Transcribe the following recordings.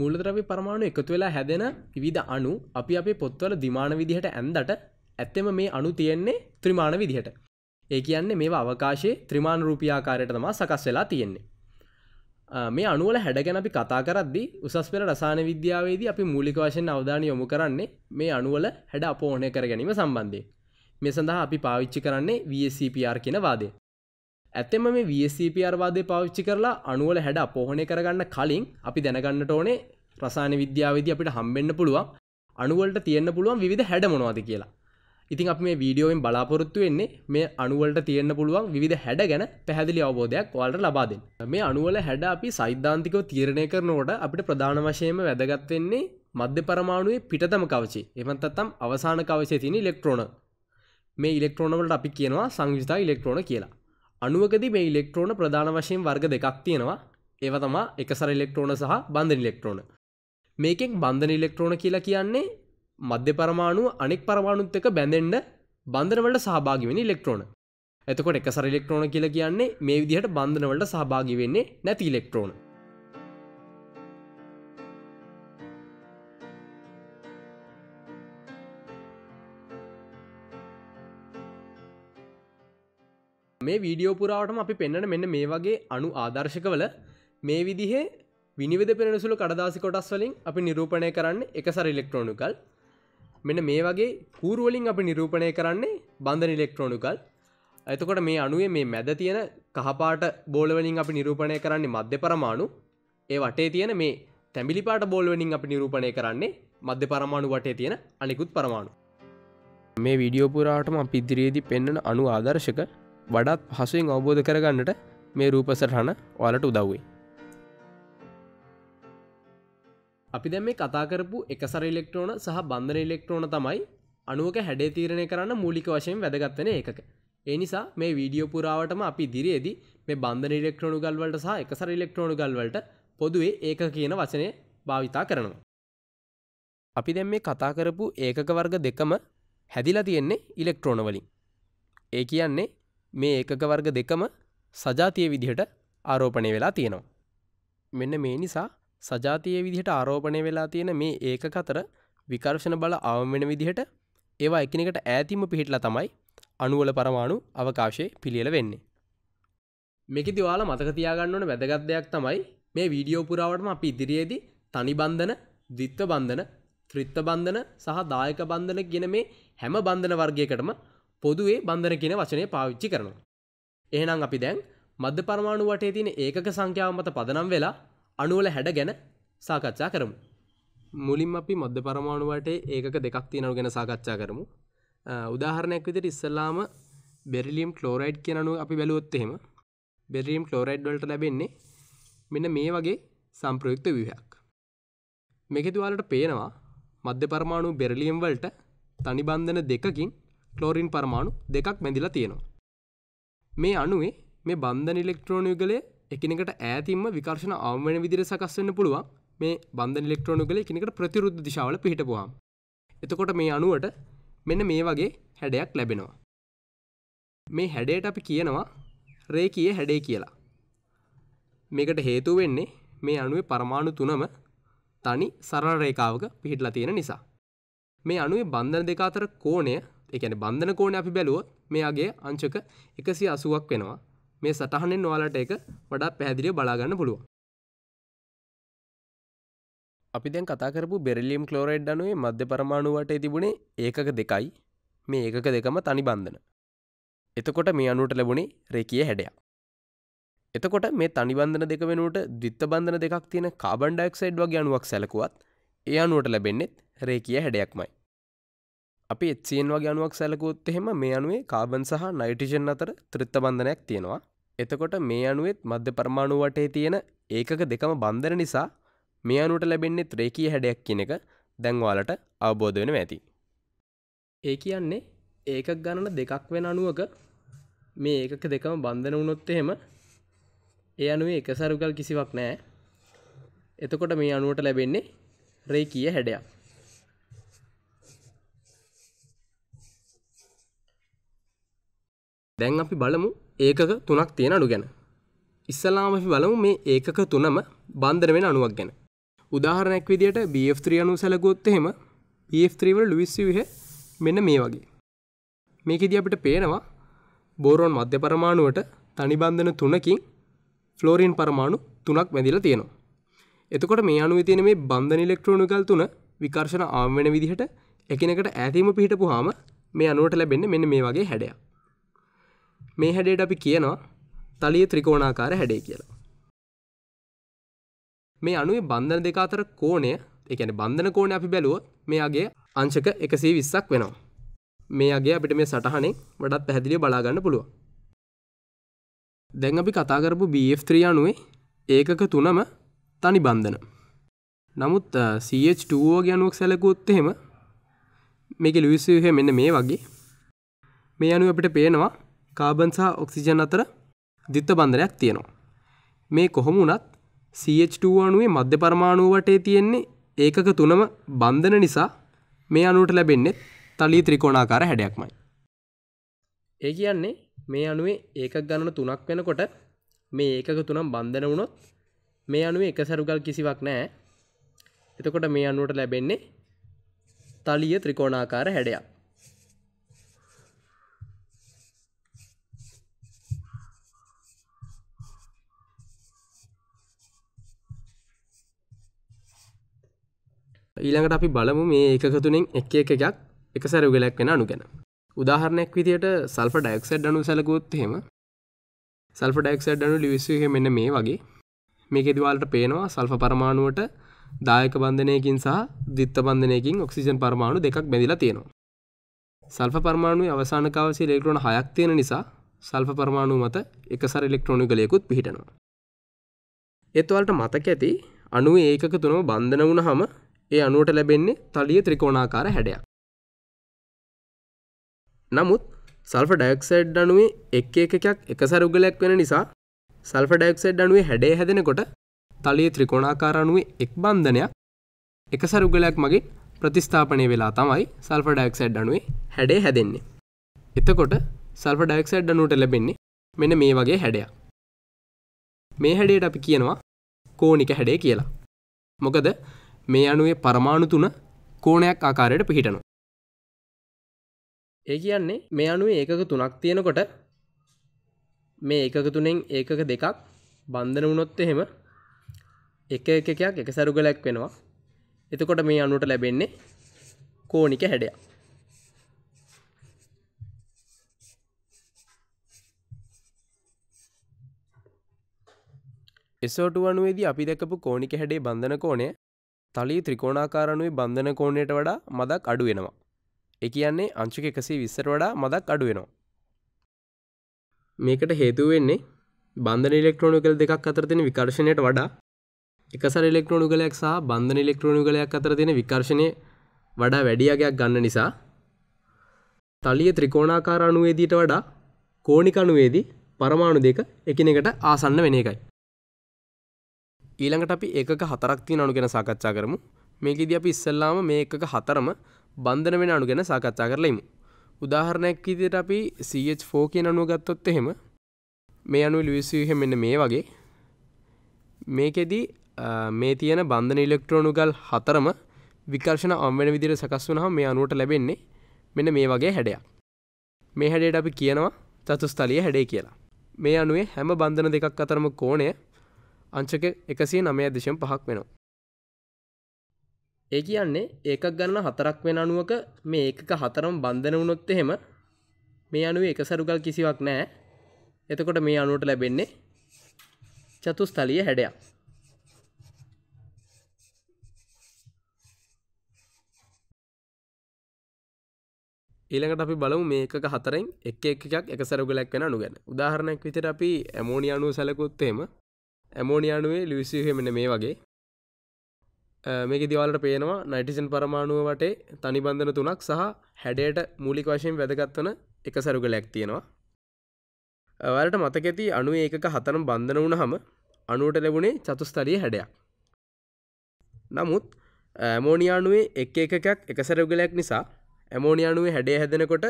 මුූලද්‍රවි පරමාණු එකතු වෙලා හැදෙන විධ අනු අපි අපේ පොත්වල දිමාන විදිහට ඇන්දට ඇත්තෙම මේ අනු තියෙන්නේ ත්‍රිමාණ විදිහට. ඒ කියන්නේ මේ අවකාශයේ ත්‍රිමාණ රූපියාකාරයට තමා සකස් වෙලා තියෙන්නේ. මේ අනුවල හැඩගැන අපි කතා කරද්දි උසස් පෙර රසාන විද්‍යාවේදී අපි මූලික වශයෙන් අවධානය යොමු කරන්නේ මේ අනුවල හැඩ අපෝහනය කර ගැනීම සම්බන්ධය. මේ සඳහා අපි පාවිච්චි කරන්නේ VSCPR කියෙන වාදේ. ඇත්තෙම මේ වSCP අරවාදය පාවිච්චි කරලා අනුවල හැඩ අපෝහනය කරගන්න කලින් අපි දැනගන්නට ඕනේ රසාන විද්‍යාවේදී අපිට හම්බෙන්න පුළුවන් අනුවලට තියෙන්න පුළුවන් විවිධ හැඩ මොනවද කියලා. ඉතින් අපි මේ වීඩියෝවෙන් බලාපොරොත්තු වෙන්නේ මේ අනුවලට තියෙන්න පුළුවන් විවිධ හැඩ ගැන පැහැදිලි අවබෝධයක් ඔයාලට ලබා දෙන්න. මේ අනුවල හැඩ අපි සෛද්ධාන්තිකව තීරණය කරනකොට අපිට ප්‍රධාන වශයෙන්ම වැදගත් වෙන්නේ මධ්‍ය පරමාණුවේ පිටතම කවචේ. එහෙමත් නැත්නම් අවසාන කවචේ තියෙන ඉලෙක්ට්‍රෝන. මේ ඉලෙක්ට්‍රෝන වලට අපි කියනවා සංයුජිත ඉලෙක්ට්‍රෝන කියලා. අනුවකද මේ ඉලෙක්ට්‍රෝන ප්‍රධාන වශයෙන් වර්ග දෙකක් තියෙනවා ඒව තමා එකසර ඉලෙක්ට්‍රෝන සහ බන්ධ ඉලෙක්ට්‍රෝන මේකෙන් බන්ධන ඉලෙක්ට්‍රෝන කියලා කියන්නේ මධ්‍ය පරමාණුව අනෙක් පරමාණුත් එක බැඳෙන්ඩ බන්ධනවලට සහභාගිවෙනි ඉලෙක්ට්‍රෝන එතකොට එකසර ඉලෙක්ට්‍රෝන කියලා කියන්නේ මේ විදිහට බන්ධනවලට සහභාගි වෙන්නේ නැති ඉලෙක්ට්‍රෝන මේ වීඩියෝ පුරාවටම අපි පෙන්න්නට මෙන්න මේ වගේ අනු ආදර්ශකවල මේ විදිහේ විනිවිධ පෙනසුළු කඩදාසි කොටස් වලින් අපි නිරූපණය කරන්න එකසර ඉලෙක්ට්‍රෝනුකල් මෙන්න මේ වගේ කූරුවලින් අපි නිරූපණය කරන්නේ බන්ධන ඉලෙක්ට්‍රෝනුකල් ඇතකොට මේ අනුවේ මේ මැද තියෙන කහපාට බෝලවලින් අපි නිරූපණය කරන්නේ මධ්‍ය පරමාණු ඒ වටේ තියෙන මේ තැමිලිපාට බෝල්වලින් අපි නිරූපණය කරන්නේ මධ්‍ය පරමාණු වටේ තියෙන අනිකුත් පරමාණු මේ වීඩියෝ පුරාටම අපිදිරියේදී පෙන්වන අනු ආදර්ශක වඩත් පහසුවෙන් අවබෝධ කරගන්නට මේ රූපසටහන ඔලට උදව්වේ. අපි දැ මේ කතාකරපු එකසර ඉලෙක්ට්‍රෝන සහ බන්ධන ඉලෙක්ට්‍රෝන තමයි අනුවක හැඩේ තීරණය කරන්න මූලික වශයෙන් වැදගත්වන එකක. එනිසා මේ වීඩියෝ පුරාවටම අපි දිරියේදී මේ බන්ධන ඉලෙක්ට්‍රෝනු ගල්වලට සහ එකසර ඉලෙක්ට්‍රෝනු ගල්වලට පොදුවේ ඒක කියන වචනය භාවිතා කරනවා. අපි දැම් මේ කතා කරපු ඒකක වර්ග දෙකම හැදිලා තියෙන්නේ ඉලෙක්ට්‍රෝන වලින්. ඒ කියන්නේ මේ ඒකක වර්ග දෙකම සජාතිය විදිහට ආරෝපණය වෙලා තියෙනවා. මෙන්න මේ නිසා සජාතිය විදිහට ආරෝපණය වෙලා තියෙන මේ ඒකක අතර විකර්ෂණ බල අවම වෙන විදිහට ඒවා එකිනෙකට ඈතින්ම පිහිටලා තමයි අණුවල පරමාණු අවකාශයේ පිළියෙල වෙන්නේ. මේකෙදි ඔයාලා මතක තියාගන්න ඕන වැදගත් දෙයක් තමයි මේ වීඩියෝ පුරාවටම අපි ඉදිරියේදී තනි බන්ධන, ද්විත්ව බන්ධන, ත්‍රිත්ව බන්ධන සහ දායක බන්ධන කියන මේ හැම බන්ධන වර්ගයකටම පොදුවේ බන්ධන කියන වචනය පාවිච්චි කරනවා. එහෙනම් අපි දැන් මධ්‍ය පරමාණු වටේ තියෙන ඒකක සංඛ්‍යාව මත පදනම් වෙලා අණුවල හැඩ ගැන සාකච්ඡා කරමු. මුලින්ම අපි මධ්‍ය පරමාණු වටේ ඒකක දෙකක් තියෙනව ගැන සාකච්ඡා කරමු. උදාහරණයක් විදිහට ඉස්සෙල්ලාම බෙරිලියම් ක්ලෝරයිඩ් කියන අණුව අපි බැලුවොත් එහෙම බෙරිලියම් ක්ලෝරයිඩ් වලට ලැබෙන්නේ මෙන්න මේ වගේ සම්ප්‍රයුක්ත ව්‍යුහයක්. මේකේ තුවාලට පේනවා මධ්‍ය පරමාණු බෙරිලියම් වලට තනි බන්ධන දෙකකින් ක්ලෝරින් පරමාණු දෙකක් බැඳිලා තියෙනවා. මේ අණුවේ මේ බන්ධන ඉලෙක්ට්‍රෝන යුගලය එකිනෙකට ඈතින්ම විකර්ෂණ අවම වෙන විදිහට සකස් වෙන්න පුළුවන්. මේ බන්ධන ඉලෙක්ට්‍රෝන යුගලය එකිනෙකට ප්‍රතිවිරුද්ධ දිශාවල පිහිටපුවාම. එතකොට මේ අණුවට මෙන්න මේ වගේ හැඩයක් ලැබෙනවා. මේ හැඩයට අපි කියනවා රේකීය හැඩය කියලා. මේකට හේතු වෙන්නේ මේ අණුවේ පරමාණු තුනම තනි සරල රේඛාවක පිහිටලා තියෙන නිසා. මේ අණුවේ බන්ධන දෙක අතර කෝණය එකන බන්ධන කෝණ අපි බැලුවොත් මෙයාගේ අංචක එකසි අසුවක් වෙනවා මේ සටහනෙන් නොවාලට එක වඩා පැහැදිලිය බලාගන්න පුළුව අපි දැන් කතාකරපු බෙරිලියම් කලෝරයිඩ් අනුවේ මධ්‍ය පරමාණුවට තිබුණේ ඒකක දෙකයි මේ ඒකක දෙකම තනි බන්ධන එතකොට මේ අනුට ලැබුණේ රේකිය හැඩයක් එතකොට මේ තනිබන්ධන දෙක වෙනුවට දිත්ත බන්ධන දෙකක් තියෙන කාබන්ඩක්සයිඩ් වගේ අනුවක් සැලකුවත් ඒ අනුවට ලැබෙන්නේෙත් රේකිය හැඩයක්මයි අපි එත්සයෙන් වගේ අනුවක් සැලකුත් එහෙම මේ අනුවේ කාබන් සහ නයිටිෂන් අතර ත්‍රිත්ත බන්ධනයක් තියෙනවා. එතකොට මේ අනුවෙත් මධ්‍ය පරමාණු වටේ තියෙන ඒකක දෙකම බන්ධන නිසා මේ අනුට ලැබෙන්නේ ත්‍රේකී හැඩයක් කියන එක දැන්වාලට අවබෝධ වෙන ඇති. ඒ කියන්නේ ඒකක් ගණන දෙකක් වෙන අනුවක මේ ඒකක දෙකම බන්ධන වුණොත් එහෙම ඒ අනුවේ එකසරුකල් කිසිවක් නෑ. එතකොට මේ අනුවට ලැබෙන්නේ රේකීය හැඩයක්. දැන් අපි බලමු ඒකක තුනක් තියෙන අඩු ගැන. ඉස්සලාම අපි බලමු මේ ඒකක තුනම බන්ධන වෙන අණුවක් ගැන. උදාහරණයක් විදිහට BF3 අණුව සැලකුවොත් එහෙම BF3 වල ලුයිස් ව්‍යුහ මෙන්න මේ වගේ. මේකෙදී අපිට පේනවා බෝරෝන් මධ්‍ය පරමාණුවට තනි බන්ධන තුනකින් ෆ්ලෝරින් පරමාණු තුනක් බැඳිලා තියෙනවා. එතකොට මේ අණුවේ තියෙන මේ බන්ධන ඉලෙක්ට්‍රෝනිකල් තුන විකර්ෂණ ආම් වෙන විදිහට එකිනෙකට ඈතීම පිහිටපුවාම මේ අණුවට ලැබෙන්නේ මෙන්න මේ වගේ හැඩයක්. මේ හැඩයට අපි කියනවා තලිය ත්‍රිකෝණාකාර හැඩේ කියලා. මේ අනුවේ බන්ධන දෙක අතර කෝණය, ඒ කියන්නේ බන්ධන කෝණය අපි බැලුවොත් මෙයාගේ අංශක 120ක් වෙනවා. මේයාගේ අපිට මේ සටහනේ වඩාත් පැහැදිලිව බලා ගන්න පුළුවන්. දැන් අපි කතා කරපු BF3 අණුවේ ඒකක තුනම තනි බන්ධන. නමුත් CH2O ගැනුවක් සැලකුවොත් එහෙම මේකේ ලුයිස් ව්‍යුහය මෙන්න මේ වගේ. මේ අනුව අපිට පේනවා කාබන් සහ ඔක්සිජන් අතර දිත්ත බන්ධනයක් තියෙනවා. මේ කොහොම වුණත් CH2 අණුවේ මධ්‍ය පරමාණු වටේ තියෙන්නේ ඒකක තුනම බන්ධන නිසා මේ අණුවට ලැබෙන්නේ තලී ත්‍රිකෝණාකාර හැඩයක්මයි. ඒ කියන්නේ මේ අණුවේ ඒකක ගණන තුනක් වෙනකොට මේ ඒකක තුනම බන්ධන වුණොත් මේ අණුවේ එක සරුගල් කිසිවක් නැහැ. එතකොට මේ අණුවට ලැබෙන්නේ තලීය ත්‍රිකෝණාකාර හැඩයක්. ඊළඟට අපි බලමු මේ එකතුනින් එක් එක එකක් එක සැර උගලක් වෙන අනු ගැන උදාහරණයක් විදියට සල්ප ඩයික්සඩ් අනු සැලකුත් හෙම සල්ප ඩයික්සඩ් අනු ලිවිස්සුහ මෙන්න මේ වගේ මේක දිවාලට පේනවා සල්ප පරමාණුවට දායක බන්ධනයකින් සහ දිත්ත බන්ධනයකින් ඔක්සිජන් පරමාණු දෙකක් බැඳලා තියෙනවා. සල්ප පරමාණුවේ අවසාන කවසේ ඉලෙක්ට්‍රෝන 6ක් තියෙන නිසා සල්ප පරමාණු මත එකසර ඉලෙක්ට්‍රෝනුගලයකුත් පිහිටනවා. ඒත් ඔයාලට මතක ඇති අණුවේ ඒකක තුනම බන්ධන වුණාම ඒ අනුවට ලැබෙන්නේ තලිය ත්‍රිකෝණාකාර හැඩයක්. නමුත් සල්ෆර් ඩයොක්සයිඩ් අණුවේ එක් එක එකක් එකසර උගලක් වෙන නිසා සල්ෆර් ඩයොක්සයිඩ් අණුවේ හැඩය හැදෙනකොට තලිය ත්‍රිකෝණාකාර අණුවේ එක් බන්ධනයක් එකසර උගලක් මගින් ප්‍රතිස්ථාපනය වෙලා තමයි සල්ෆර් ඩයොක්සයිඩ් අණුවේ හැඩය හැදෙන්නේ. එතකොට සල්ෆර් ඩයොක්සයිඩ් අණුවට ලැබෙන්නේ මෙන්න මේ වගේ හැඩයක්. මේ හැඩයට අපි කියනවා කෝනික හැඩය කියලා. මොකද මේ අනුවේ පරමාණු තුන කෝණයක් ආකාරයට පිහිටනු. ඒ කියන්නේ මේ අනුවේ ඒකක තුනක් තියෙනකොට මේ ඒකක තුනෙන් ඒකක දෙකක් බන්ධන වුණොත් එහෙම එක එකකයක් එක සරුගලයක් වෙනවා. එතකොට මේ අනුවට ලැබෙන්නේ කෝණික හැඩයක්. SO2 අණුවේදී අපි දැකපු කෝණික හැඩේ බන්ධන කෝණය තලී ත්‍රිකෝණාකාරණුයි බන්ධන කෝණයට වඩා මදක් අඩු වෙනවා. ඒ කියන්නේ අංශක 120ට වඩා මදක් අඩු වෙනවා. මේකට හේතුව වෙන්නේ බන්ධන ඉලෙක්ට්‍රෝන යුගල දෙකක් අතර තියෙන විකර්ෂණයට වඩා එකසර ඉලෙක්ට්‍රෝන යුගලයක් සහ බන්ධන ඉලෙක්ට්‍රෝන යුගලයක් අතර තියෙන විකර්ෂණය වඩා වැඩි යගයක් ගන්න නිසා තලිය ත්‍රිකෝණාකාර අණුවේදීට වඩා කෝණික අණුවේදී පරමාණු දෙක එකිනෙකට ආසන්න වෙන එකයි. ඊළඟට අපි ඒකක හතරක් තියෙන අණු ගැන සාකච්ඡා කරමු. මේකෙදී අපි ඉස්සෙල්ලාම මේ එකක හතරම බන්ධන වෙන අණු ගැන සාකච්ඡා කරලා ඉමු. උදාහරණයක් විදිහට අපි CH4 කියන අණුව ගත්තොත් එහෙම මේ අණුව ලුයිස් වියහෙම මෙන්න මේ වගේ. මේකෙදී මේ තියෙන බන්ධන ඉලෙක්ට්‍රෝන ගල් හතරම විකර්ෂණ අම් වෙන විදිහට සකස් වුනහම මේ අණුවට ලැබෙන්නේ මෙන්න මේ වගේ හැඩයක්. මේ හැඩයට අපි කියනවා චතුස්තලීය හැඩය කියලා. මේ අණුවේ හැම බන්ධන දෙකක් අතරම කෝණය අංචක එකසිය නමය දෙශම් පහක් වෙනවා. ඒ කියන්නේ ඒකක් ගන්න හතරක් වෙන අනුවක මේ ඒකක හතරම් බන්ධන වුණොත් එහෙම මේ අනුවේ එක සරුකල් කිසිවක් නෑ එතකොට මේ අනුවට ලැබෙන්නේ චතුස්ථලිය හැඩයක්. ඊළඟට අපි බලමු මේක හතරෙන් එක් එකක් එක සරුගලක් වෙන අනු ගැන උදාහරණයක් විතර අපි ඇමෝනි අනුව සැලකුත්තේම ඇමෝනිියනුවේ ලිවිසිහෙමෙන මේ වගේ මේක දිවලට පේනවා නයිටිසන් පරමාණුව වටේ තනිබන්ධන තුනක් සහ හැඩයට මූලික වශයෙන් වැදගත්වන එක සැරුග ලැක්තියෙනවා වලට මතකැති අනුව ඒක හතනම් බන්ධන වුණ හම අනුවට ලැබුණේ චතුස්තරී හැඩයක් නමුත් ඇමෝනිියනුවේ එක් එකකක් එක සැරුගලයක් නිසා ඇමෝනිියනුවේ හැඩේ හැදෙනකොට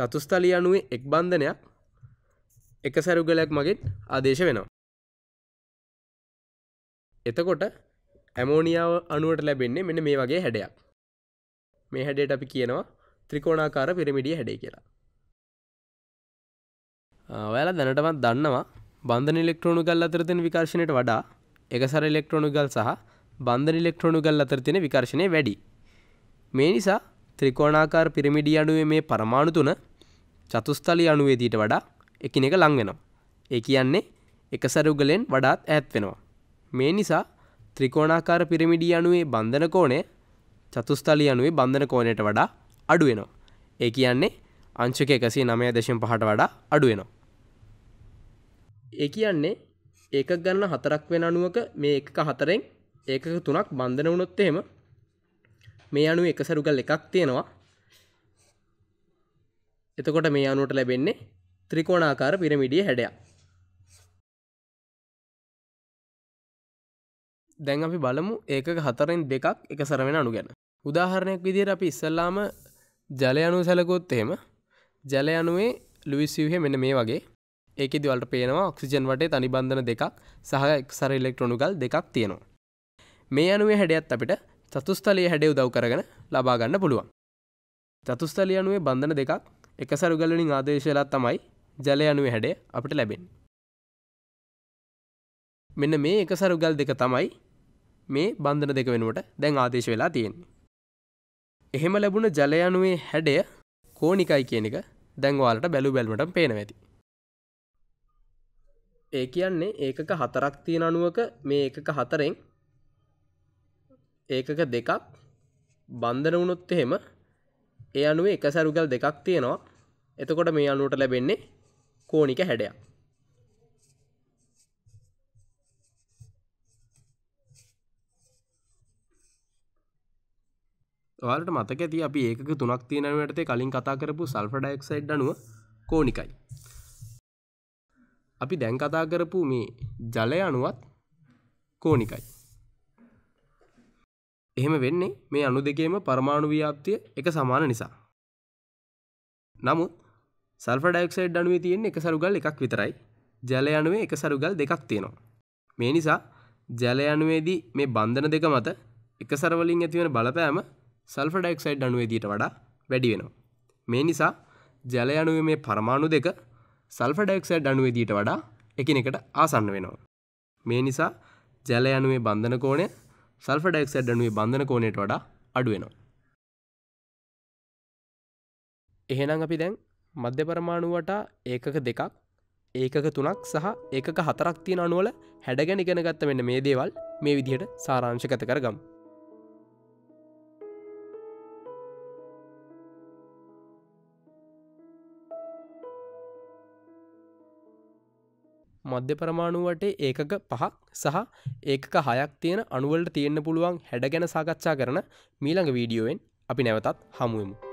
චතුස්ථලී අනුවේ එක් බන්ධනයක් එක සැරුගලයක් මගෙත් ආදේශ වෙනවා එතකොට ඇමෝනිියාව අනුවට ලැබෙන්නේ මෙන මේ වගේ හැඩයක් මේ හැඩයට අපි කියනවා ත්‍රිකෝණාකාර පිරමිඩිය හැඩේ කියලා ඔයාලා දැනටමත් දන්නවා බන්ධන ඉලෙක්ට්‍රෝණු ගල් අතරතින විකාශණයට වඩා එකසර ඉලෙක්ට්‍රෝණු ගල් සහ බන්ධන ඉලෙක්ට්‍රෝණු ගල් අතරතින විකර්ශණය වැඩි මේ නිසා ත්‍රිකෝණාකාර පිරිමිඩිය අනුවේ මේ පරමාණු තුන චතුස්ථලි අනුවේදීට වඩා එකිනෙක ලං වෙනවා ඒ කියන්නේ එකසර උගලෙන් වඩාත් ඈත් වෙනවා මේ නිසා ත්‍රිකෝණාකාර පිරමිඩිය අනුවේ බන්ධන කෝණය චතුස්ථලී අනුවේ බන්ධන කෝණයට වඩා අඩු වෙනවා. ඒ කියන්නේ අංශක 109.5ට වඩා අඩු වෙනවා. ඒ කියන්නේ ඒකක ගණන 4ක් වෙන අණුවක මේ එකක 4න් ඒකක 3ක් බන්ධන වුණොත් එහෙම මේ අණුවේ එක සරුගල් එකක් තියෙනවා. එතකොට මේ අණුවට ලැබෙන්නේ ත්‍රිකෝණාකාර පිරමිඩිය හැඩයක්. දැන් අපි බලමු ඒක හතරෙන් දෙකක් එක සරවෙන අනු ගැන උදාහරණයක් විදිර අපි ඉස්සල්ලාම ජලය අනුව සැලකොත් එහෙම ජලය අනුවේ ලුවිස්සිවහ මෙන මේ වගේ ඒක දවලට පේනවා ක්සිජන් වටේ තනිබන්ධන දෙකක් සහ එක්සර ඉල්ලෙක්ට්‍රොනුකල් දෙකක් තියෙනවා මේ අනුවේ හැඩියත් අපිට චතුස්ථලයේ හැඩේ උදව් කරගෙන ලබාගන්න පුළුවන් චතුස්ථලිය අනුවේ බන්ධන දෙකක් එක සරුගලනින් ආදේශලා තමයි ජලය අනුවේ හැඩේ අපිට ලැබෙන් මෙන්න මේ එක සරුගල් දෙක තමයි මේ බන්ධන දෙක වෙනුවට දැන් ආදේශ වෙලා තියෙන්නේ. එහෙම ලැබුණ ජලය අණුවේ හැඩය කෝනිකයි කියන එක දැන් ඔයාලට බැලු බැලමටම පේනවා ඇති. ඒ කියන්නේ ඒකක හතරක් තියෙන අණුවක මේ ඒකක හතරෙන් ඒකක දෙකක් බන්ධන වුණොත් එහෙම ඒ අණුවේ එක සරුගල් දෙකක් තියෙනවා. එතකොට මේ අණුවට ලැබෙන්නේ කෝණික හැඩයක්. ඔයාලට මතක ඇති අපි ඒක තුනක් තියෙනවටේ කලින් කතා කරපු සල්ෆ ඩයික්සයිඩ් අනුව කෝනිකයි. අපි දැන් කතා කරපු මේ ජලය අනුවත් කෝනිකයි. එහෙම වෙන්නේ මේ අනු දෙකේම පරමාණු ව්‍යාප්තිය එක සමාන නිසා. නමුත් සල්ෆ ඩයික්සයිඩ් අනුවේ තියෙන්නේ එක සරුගල් එකක් විතරයි. ජලය අනුවේ එක සරුගල් දෙකක් තියෙනවා. මේ නිසා ජලය අනුවේදී මේ බන්ධන දෙක මත එකසරවලින් ඇතිවන බලපෑම සල්ෆ ඩයික්සයිඩ් අණුවේදීට වඩා වැඩි වෙනවා. මේ නිසා ජල අණුවේ මේ පරමාණු දෙක සල්ෆ ඩයික්සයිඩ් අණුවේදීට වඩා එකිනෙකට ආසන්න වෙනවා. මේ නිසා ජල අණුවේ බන්ධන කෝණය සල්ෆ ඩයික්සයිඩ් අණුවේ බන්ධන කෝණයට වඩා අඩු වෙනවා. එහෙනම් අපි දැන් මධ්‍ය පරමාණු වටා ඒකක දෙකක් ඒකක තුනක් සහ ඒකක හතරක් තියෙන අනුවල හැඩගැන ඉගෙන ගත්ත මෙන්න මේ දේවල් මේ විදිහට සාරාංශකත කරගම්. මධ්‍ය පරමාණුවටේ ඒකක පහක් සහ ඒකක හයක් තියෙන අනුවලට තියෙන්න්න පුළුවන් හැඩ ගැන සාකච්ඡා කරන මීළඟ වීඩියෝවෙන් අපි නැවතත් හමුුවමු